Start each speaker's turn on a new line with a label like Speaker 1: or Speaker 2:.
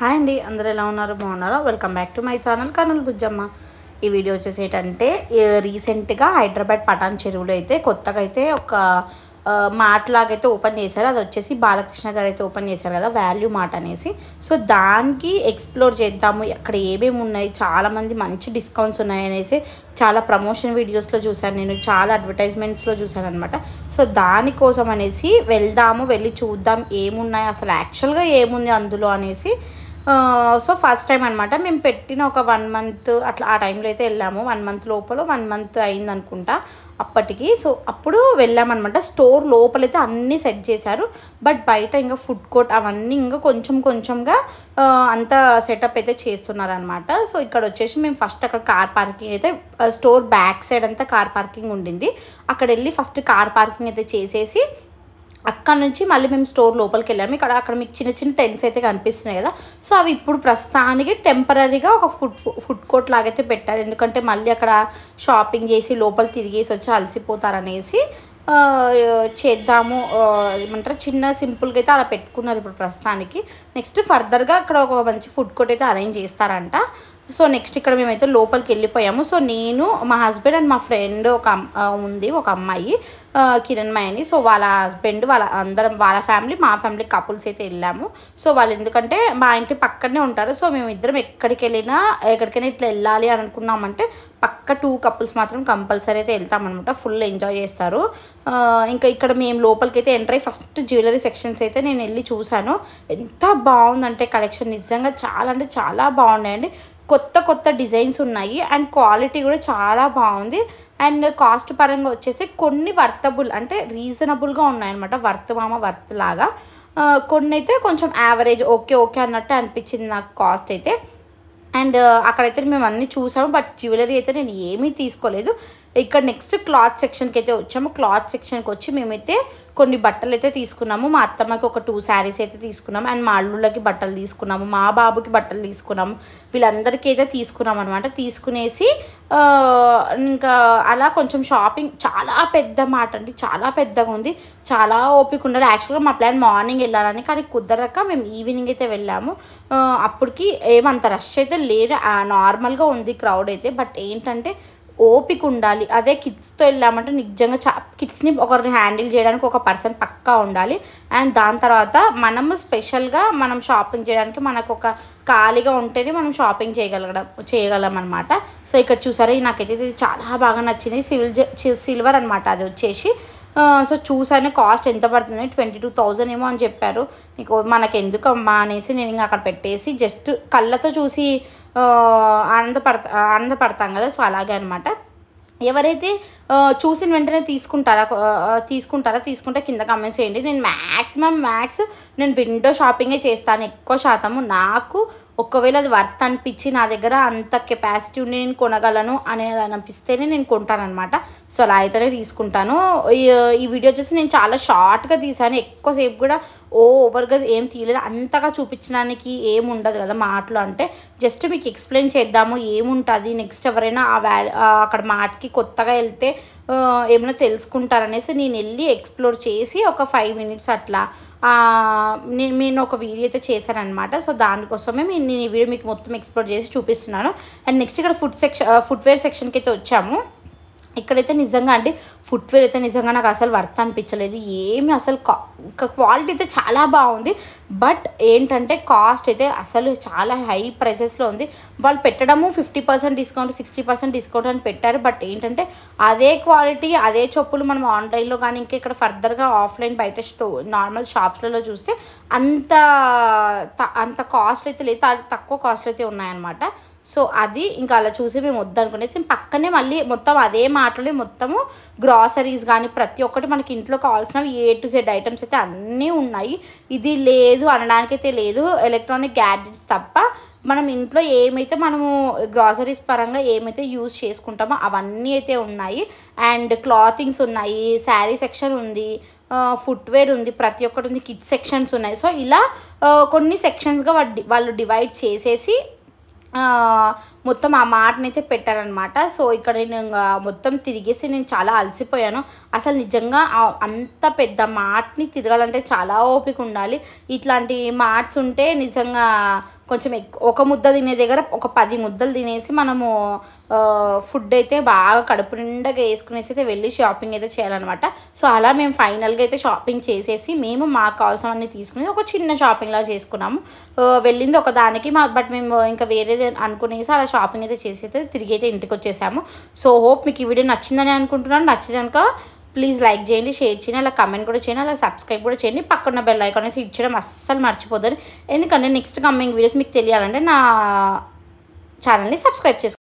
Speaker 1: hi అండి అందరు ఎలా ఉన్నారు బాగున్నారా welcome back to my channel Kanul Bujjamma ఈ వీడియో వచ్చేసి ఏంటంటే రీసెంట్గా హైదరాబాద్ పటాన్ చెరువులో అయితే కొత్తగా అయితే ఒక మార్ట్ లాగైతే ఓపెన్ చేశారు అది వచ్చేసి బాలకృష్ణ గారు అయితే ఓపెన్ చేశారు కదా వాల్యూ మార్ట్ అనేసి సో దానికి ఎక్స్ప్లోర్ చేద్దాము అక్కడ ఏమేమి ఉన్నాయి చాలామంది మంచి డిస్కౌంట్స్ ఉన్నాయి అనేసి చాలా ప్రమోషన్ వీడియోస్లో చూశాను నేను చాలా అడ్వర్టైజ్మెంట్స్లో చూశాను అనమాట సో దానికోసం అనేసి వెళ్దాము వెళ్ళి చూద్దాం ఏమున్నాయి అసలు యాక్చువల్గా ఏముంది అందులో అనేసి సో ఫస్ట్ టైం అనమాట మేము పెట్టిన ఒక వన్ మంత్ అట్లా ఆ టైంలో అయితే వెళ్ళాము వన్ మంత్ లోపల వన్ మంత్ అయింది అనుకుంటా అప్పటికి సో అప్పుడు వెళ్ళామన్నమాట స్టోర్ లోపలైతే అన్నీ సెట్ చేశారు బట్ బయట ఇంకా ఫుడ్ కోర్ట్ అవన్నీ ఇంకా కొంచెం కొంచెంగా అంత సెటప్ అయితే చేస్తున్నారనమాట సో ఇక్కడ వచ్చేసి మేము ఫస్ట్ అక్కడ కార్ పార్కింగ్ అయితే స్టోర్ బ్యాక్ సైడ్ అంతా కార్ పార్కింగ్ ఉండింది అక్కడ వెళ్ళి ఫస్ట్ కార్ పార్కింగ్ అయితే చేసేసి అక్కడ నుంచి మళ్ళీ మేము స్టోర్ లోపలికి వెళ్ళాము ఇక్కడ అక్కడ మీకు చిన్న చిన్న టెంట్స్ అయితే కనిపిస్తున్నాయి కదా సో అవి ఇప్పుడు ప్రస్తుతానికి టెంపరీగా ఒక ఫుడ్ ఫుడ్ కోర్ట్ లాగైతే పెట్టారు ఎందుకంటే మళ్ళీ అక్కడ షాపింగ్ చేసి లోపల తిరిగేసి వచ్చి అలసిపోతారనేసి చేద్దాము ఏమంటారు చిన్న సింపుల్గా అయితే అలా పెట్టుకున్నారు ఇప్పుడు ప్రస్తుతానికి నెక్స్ట్ ఫర్దర్గా అక్కడ ఒక మంచి ఫుడ్ కోర్ట్ అయితే అరేంజ్ చేస్తారంట సో నెక్స్ట్ ఇక్కడ మేమైతే లోపలికి వెళ్ళిపోయాము సో నేను మా హస్బెండ్ అండ్ మా ఫ్రెండ్ ఒక ఉంది ఒక అమ్మాయి కిరణ్ మాయని సో వాళ్ళ హస్బెండ్ వాళ్ళ అందరం వాళ్ళ ఫ్యామిలీ మా ఫ్యామిలీ కపుల్స్ అయితే వెళ్ళాము సో వాళ్ళు ఎందుకంటే మా ఇంటి పక్కనే ఉంటారు సో మేము ఇద్దరం ఎక్కడికి వెళ్ళినా ఎక్కడికైనా ఇట్లా వెళ్ళాలి అని అనుకున్నామంటే పక్క టూ కపుల్స్ మాత్రం కంపల్సరీ అయితే వెళ్తామన్నమాట ఫుల్ ఎంజాయ్ చేస్తారు ఇంకా ఇక్కడ మేము లోపలికి అయితే ఎంటర్ అయ్యి ఫస్ట్ జ్యువెలరీ సెక్షన్స్ అయితే నేను వెళ్ళి చూశాను ఎంత బాగుందంటే కలెక్షన్ నిజంగా చాలా అంటే చాలా బాగున్నాయండి కొత్త కొత్త డిజైన్స్ ఉన్నాయి అండ్ క్వాలిటీ కూడా చాలా బాగుంది అండ్ కాస్ట్ పరంగా వచ్చేసి కొన్ని వర్తబుల్ అంటే రీజనబుల్గా ఉన్నాయన్నమాట వర్త్ మామ వర్త్ లాగా కొన్ని అయితే కొంచెం యావరేజ్ ఓకే ఓకే అన్నట్టు అనిపించింది నాకు కాస్ట్ అయితే అండ్ అక్కడైతే మేము అన్నీ చూసాము బట్ జ్యువెలరీ అయితే నేను ఏమీ తీసుకోలేదు ఇక్కడ నెక్స్ట్ క్లాత్ సెక్షన్కి అయితే వచ్చాము క్లాత్ సెక్షన్కి వచ్చి మేమైతే కొన్ని బట్టలు అయితే తీసుకున్నాము మా అత్తమ్మకి ఒక టూ శారీస్ అయితే తీసుకున్నాము అండ్ మా అల్లుళ్ళకి బట్టలు తీసుకున్నాము మా బాబుకి బట్టలు తీసుకున్నాము వీళ్ళందరికీ అయితే తీసుకున్నాం అనమాట తీసుకునేసి ఇంకా అలా కొంచెం షాపింగ్ చాలా పెద్ద మాట అండి చాలా పెద్దగా ఉంది చాలా ఓపిక ఉండాలి యాక్చువల్గా మా ప్లాన్ మార్నింగ్ వెళ్ళాలని కానీ కుదరక మేము ఈవినింగ్ అయితే వెళ్ళాము అప్పటికి ఏమంత రష్ అయితే లేదు నార్మల్గా ఉంది క్రౌడ్ అయితే బట్ ఏంటంటే ఓపిక ఉండాలి అదే కిడ్స్తో వెళ్ళామంటే నిజంగా చా కిడ్స్ని ఒకరిని హ్యాండిల్ చేయడానికి ఒక పర్సన్ పక్కా ఉండాలి అండ్ దాని తర్వాత మనము స్పెషల్గా మనం షాపింగ్ చేయడానికి మనకు ఒక ఖాళీగా ఉంటేనే మనం షాపింగ్ చేయగలగడం చేయగలం అనమాట సో ఇక్కడ చూసారా నాకైతే ఇది చాలా బాగా నచ్చింది సివిల్ సిల్వర్ అనమాట అది వచ్చేసి సో చూసాను కాస్ట్ ఎంత పడుతుంది ట్వంటీ టూ థౌజండ్ ఏమో అని చెప్పారు నీకు మనకెందుకమ్మా అనేసి నేను ఇంకా అక్కడ పెట్టేసి జస్ట్ కళ్ళతో చూసి ఆనందపడత ఆనందపడతాం కదా సో అలాగే అనమాట ఎవరైతే చూసిన వెంటనే తీసుకుంటారా తీసుకుంటారా తీసుకుంటే కింద కమెంట్స్ చేయండి నేను మ్యాక్సిమం మ్యాక్స్ నేను విండో షాపింగే చేస్తాను ఎక్కువ శాతము నాకు ఒకవేళ అది వర్త్ అనిపించి నా దగ్గర అంత కెపాసిటీ ఉండి నేను కొనగలను అనేది అనిపిస్తేనే నేను కొంటానమాట సో అలా అయితేనే తీసుకుంటాను ఈ వీడియో చూసి నేను చాలా షార్ట్గా తీసాను ఎక్కువసేపు కూడా ఓ ఓవర్గా ఏం తీయలేదు అంతగా చూపించడానికి ఏముండదు కదా మాటలు అంటే జస్ట్ మీకు ఎక్స్ప్లెయిన్ చేద్దాము ఏముంటుంది నెక్స్ట్ ఎవరైనా ఆ వ్యా అక్కడ మాటకి కొత్తగా వెళ్తే ఏమైనా తెలుసుకుంటారనేసి నేను వెళ్ళి ఎక్స్ప్లోర్ చేసి ఒక ఫైవ్ మినిట్స్ అట్లా నేను ఒక వీడియో అయితే చేశానమాట సో దానికోసమే నేను ఈ వీడియో మీకు మొత్తం ఎక్స్ప్లోర్ చేసి చూపిస్తున్నాను అండ్ నెక్స్ట్ ఇక్కడ ఫుడ్ సెక్షన్ ఫుట్వేర్ సెక్షన్కి అయితే వచ్చాము ఇక్కడైతే నిజంగా అంటే ఫుట్వేర్ అయితే నిజంగా నాకు అసలు వర్త్ అనిపించలేదు ఏమి అసలు క్వాలిటీ అయితే చాలా బాగుంది బట్ ఏంటంటే కాస్ట్ అయితే అసలు చాలా హై ప్రైజెస్లో ఉంది వాళ్ళు పెట్టడము fifty percent discount sixty percent discount అని పెట్టారు బట్ ఏంటంటే అదే క్వాలిటీ అదే చెప్పులు మనం ఆన్లైన్లో కానీ ఇంకా ఇక్కడ ఫర్దర్గా ఆఫ్లైన్ బయట స్టో నార్మల్ షాప్స్లలో చూస్తే అంత అంత కాస్ట్ అయితే లేదు తక్కువ కాస్ట్ అయితే ఉన్నాయన్నమాట సో అది ఇంకా అలా చూసి మేము వద్దనుకునేసి పక్కనే మళ్ళీ మొత్తం అదే మాటలు మొత్తము గ్రాసరీస్ కానీ ప్రతి ఒక్కటి మనకి ఇంట్లో కావాల్సినవి ఏ టు జెడ్ ఐటమ్స్ అయితే అన్నీ ఉన్నాయి ఇది లేదు అనడానికైతే లేదు ఎలక్ట్రానిక్ గ్యాడ్జెట్స్ తప్ప మనం ఇంట్లో ఏమైతే మనము గ్రాసరీస్ పరంగా ఏమైతే యూజ్ చేసుకుంటామో అవన్నీ అయితే ఉన్నాయి అండ్ క్లాతింగ్స్ ఉన్నాయి శారీ సెక్షన్ ఉంది ఫుట్వేర్ ఉంది ప్రతి ఒక్కటి ఉంది కిడ్ సెక్షన్స్ ఉన్నాయి సో ఇలా కొన్ని సెక్షన్స్గా వాళ్ళు డివైడ్ చేసేసి మొత్తం ఆ మాటనైతే పెట్టారనమాట సో ఇక్కడ నేను మొత్తం తిరిగేసి నేను చాలా అలసిపోయాను అసలు నిజంగా అంత పెద్ద మాటని తిరగాలంటే చాలా ఓపిక ఉండాలి ఇట్లాంటి మాట్స్ ఉంటే నిజంగా కొంచెం ఒక ముద్ద తినే దగ్గర ఒక పది ముద్దలు తినేసి మనము ఫుడ్ అయితే బాగా కడుపు నిండాగా వేసుకునేసి అయితే వెళ్ళి షాపింగ్ అయితే చేయాలన్నమాట సో అలా మేము ఫైనల్గా అయితే షాపింగ్ చేసేసి మేము మాకు కావాల్సినవన్నీ తీసుకుని ఒక చిన్న షాపింగ్ చేసుకున్నాము వెళ్ళింది ఒక దానికి మా బట్ మేము ఇంకా వేరేది అనుకునేసి అలా షాపింగ్ అయితే చేసి అయితే తిరిగి అయితే ఇంటికి వచ్చేసాము సో హోప్ మీకు ఈ వీడియో నచ్చిందని అనుకుంటున్నాను నచ్చింది ప్లీజ్ లైక్ చేయండి షేర్ చేయండి అలా కమెంట్ కూడా చేయండి అలా సబ్స్క్రైబ్ కూడా చేయండి పక్కన బెల్ ఐకాన్ అయితే ఇచ్చడం అస్సలు మర్చిపోద్దని ఎందుకంటే నెక్స్ట్ కమింగ్ వీడియోస్ మీకు తెలియాలంటే నా ఛానల్ని సబ్స్క్రైబ్ చేసుకోండి